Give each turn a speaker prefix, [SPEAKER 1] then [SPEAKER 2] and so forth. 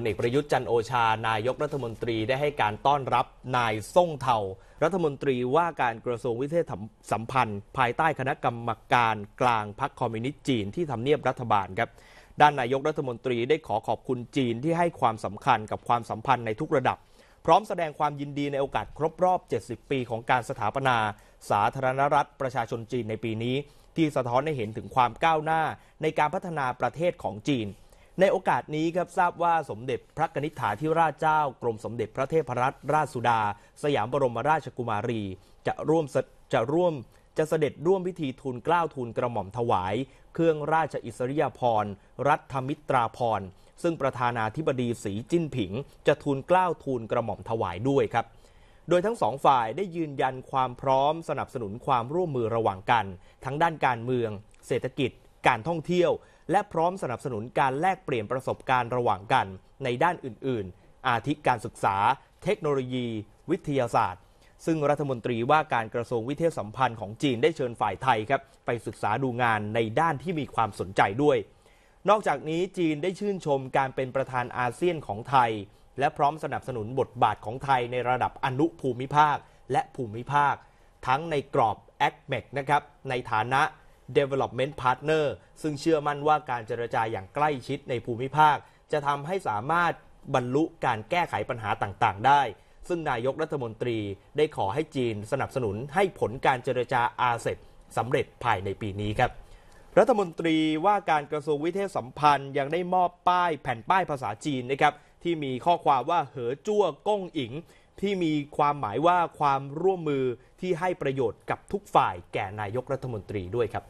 [SPEAKER 1] ลเอกประยุทธ์จันโอชา นายกรัฐมนตรีได้ให้การต้อนรับนายส่งเทารัฐมนตรีว่าการกระทรวงวิเทศสัมพันธ์ ภายใต้คณะกรรมการกลางพรรคคอมมิวนิสต์จีนที่ทำเนียบรัฐบาลครับ ด้านนายกรัฐมนตรีได้ขอขอบคุณจีนที่ให้ความสำคัญกับความสัมพันธ์ในทุกระดับ พร้อมแสดงความยินดีในโอกาส ครบรอบ 70 ปีของการสถาปนา สาธารณรัฐประชาชนจีนในปีนี้ ที่สะท้อนให้เห็นถึงความก้าวหน้า ในการพัฒนาประเทศของจีนในโอกาสนี้ครับทราบว่าสมเด็จพระกนิษฐาธิราชเจ้ากรมสมเด็จพระเทพรัตนราชสุดา สยามบรมราชกุมารีจะร่วมจะร่วมจะเสด็จร่วมพิธีทูลเกล้าทูลกระหม่อมถวาย เครื่องราชอิสริยาภรณ์รัฐมิตราภรณ์ ซึ่งประธานาธิบดีสีจิ้นผิง จะทูลเกล้าทูลกระหม่อมถวายด้วยครับโดยทั้งสองฝ่ายได้ยืนยันความพร้อมสนับสนุนความร่วมมือระหว่างกัน ทั้งด้านการเมืองเศรษฐกิจการท่องเที่ยว และพร้อมสนับสนุนการแลกเปลี่ยนประสบการณ์ระหว่างกัน ในด้านอื่นๆ อาทิการศึกษา เทคโนโลยี วิทยาศาสตร์ ซึ่งรัฐมนตรีว่าการกระทรวงวิททาสัมพันธ์ของจีนได้เชิญฝ่ายไทยครับไปศึกษาดูงานในด้านที่มีความสนใจด้วย นอกจากนี้จีนได้ชื่นชมการเป็นประธานอาเซียนของไทย และพร้อมสนับสนุนบทบาทของไทยในระดับอนุภูมิภาคและภูมิภาค ทั้งในกรอบ a c m e c นะครับในฐานะ Development Partner ซึ่งเชื่อมั่นว่าการเจรจาอย่างใกล้ชิดในภูมิภาค จะทำให้สามารถบรรลุการแก้ไขปัญหาต่างๆ ได้ ซึ่งนายกรัฐมนตรีได้ขอให้จีนสนับสนุนให้ผลการเจรจาอาเซบสำเร็จภายในปีนี้ครับ รัฐมนตรีว่าการกระทรวงวิเทศสัมพันธ์ยังได้มอบป้ายแผ่นป้ายภาษาจีนนะครับที่มีข้อความว่าเหอจั่วก้งอิงที่มีความหมายว่าความร่วมมือที่ให้ประโยชน์กับทุกฝ่ายแก่นายกรัฐมนตรีด้วยครับ